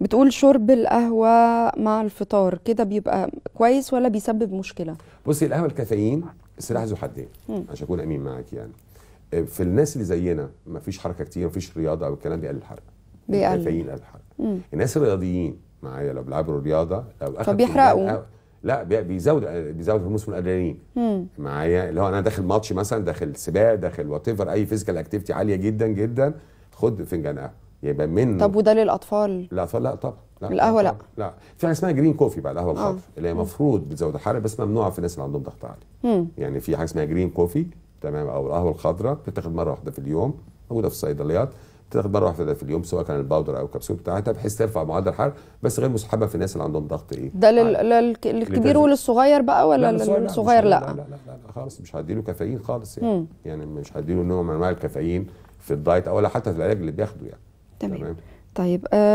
بتقول شرب القهوه مع الفطار كده بيبقى كويس ولا بيسبب مشكله بصي القهوه الكافيين سلاح ذو حدين عشان اكون امين معاك يعني آه، في الناس اللي زينا ما فيش حركه كتير ما فيش رياضه او الكلام بيقلل الحرق بيقلل الكافيين قلل الحرق الناس الرياضيين معايا لو بيلعبوا رياضه لو اخدوا فبيحرقوا لا بيزود آه، بيزود هرمون اسمه الادرينالين معايا اللي هو انا داخل ماتش مثلا داخل سباق داخل وات اي فيزيكال اكتيفيتي عاليه جدا جدا خد فنجان قهوه يبقى من طب وده للاطفال الاطفال لا طبعا لا القهوه لا لا في حاجه اسمها جرين كوفي بقى القهوه آه. الخضراء اللي هي المفروض بتزود الحرق بس ممنوعه في الناس اللي عندهم ضغط عالي يعني في حاجه اسمها جرين كوفي تمام او القهوه الخضراء بتاخد مره واحده في اليوم موجوده في الصيدليات بتاخد مره واحده في اليوم سواء كان الباودر او الكبسول بتاعتها بحيث ترفع معدل الحرق بس غير مسحبه في الناس اللي عندهم ضغط ايه ده للكبير وللصغير بقى ولا للصغير لا لا لا, لا, لا, لا خالص مش هديله كافيين خالص يعني مم. يعني مش هديله نوع من انواع الكافيين في الدايت او حتى في العلاج اللي بياخده يعني تمام طيب آه